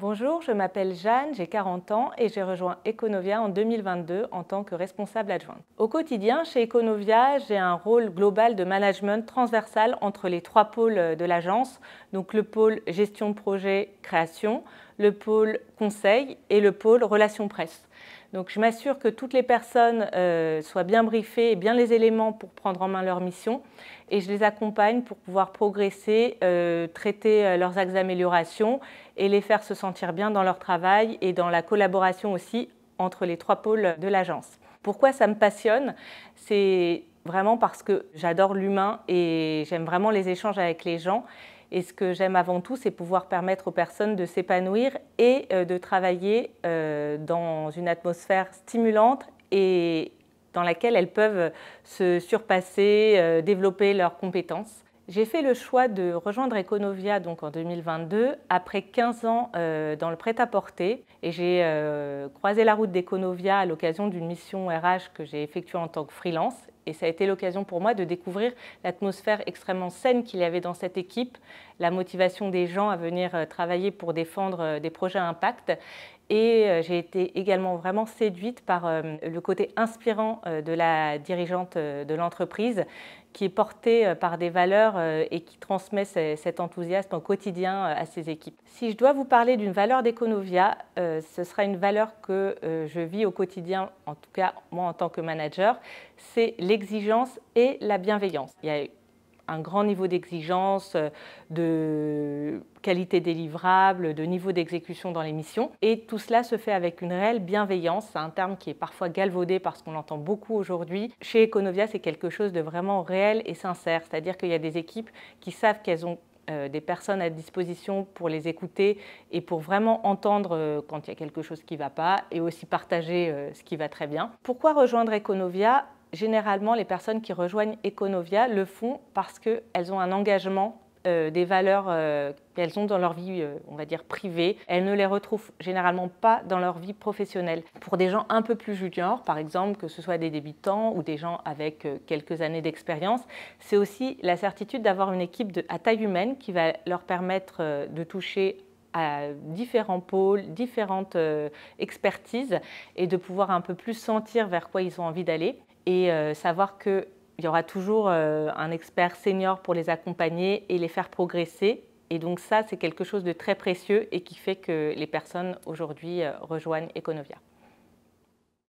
Bonjour, je m'appelle Jeanne, j'ai 40 ans et j'ai rejoint Econovia en 2022 en tant que responsable adjointe. Au quotidien, chez Econovia, j'ai un rôle global de management transversal entre les trois pôles de l'agence, donc le pôle gestion de projet création, le pôle conseil et le pôle relations presse. Donc je m'assure que toutes les personnes euh, soient bien briefées et bien les éléments pour prendre en main leur mission et je les accompagne pour pouvoir progresser, euh, traiter euh, leurs axes d'amélioration et les faire se sentir bien dans leur travail et dans la collaboration aussi entre les trois pôles de l'agence. Pourquoi ça me passionne C'est vraiment parce que j'adore l'humain et j'aime vraiment les échanges avec les gens et ce que j'aime avant tout, c'est pouvoir permettre aux personnes de s'épanouir et euh, de travailler euh, dans une atmosphère stimulante et dans laquelle elles peuvent se surpasser, euh, développer leurs compétences. J'ai fait le choix de rejoindre Econovia donc en 2022 après 15 ans dans le prêt-à-porter et j'ai croisé la route d'Econovia à l'occasion d'une mission RH que j'ai effectuée en tant que freelance et ça a été l'occasion pour moi de découvrir l'atmosphère extrêmement saine qu'il y avait dans cette équipe, la motivation des gens à venir euh, travailler pour défendre euh, des projets à impact. Et euh, j'ai été également vraiment séduite par le côté inspirant de la dirigeante de l'entreprise qui est porté euh, par des valeurs euh, et qui transmet cet enthousiasme au quotidien euh, à ses équipes. Si je dois vous parler d'une valeur d'Econovia, ce sera une valeur que je vis au quotidien, en tout cas moi en tant que manager, c'est l'exigence et la bienveillance un grand niveau d'exigence, euh, de qualité délivrable, de niveau d'exécution dans les missions. Et tout cela se fait avec une réelle bienveillance. C'est un terme qui est parfois galvaudé parce qu'on l'entend beaucoup aujourd'hui. Chez Econovia, c'est quelque chose de vraiment réel et sincère. C'est-à-dire qu'il y a des équipes qui savent qu'elles ont euh, des personnes à disposition pour les écouter et pour vraiment entendre euh, quand il y a quelque chose qui ne va pas et aussi partager ce qui va très bien. Pourquoi rejoindre Econovia généralement, les personnes qui rejoignent Econovia le font parce qu'elles ont un engagement euh, des valeurs euh, qu'elles ont dans leur vie, euh, on va dire, privée. Elles ne les retrouvent généralement pas dans leur vie professionnelle. Pour des gens un peu plus juniors, par exemple, que ce soit des débutants ou des gens avec quelques années d'expérience, c'est aussi la certitude d'avoir une équipe de, à taille humaine qui va leur permettre de toucher à différents pôles, différentes expertises et de pouvoir un peu plus sentir vers quoi ils ont envie d'aller et euh, savoir qu'il y aura toujours euh, un expert senior pour les accompagner et les faire progresser. Et donc ça, c'est quelque chose de très précieux et qui fait que les personnes aujourd'hui euh, rejoignent Econovia.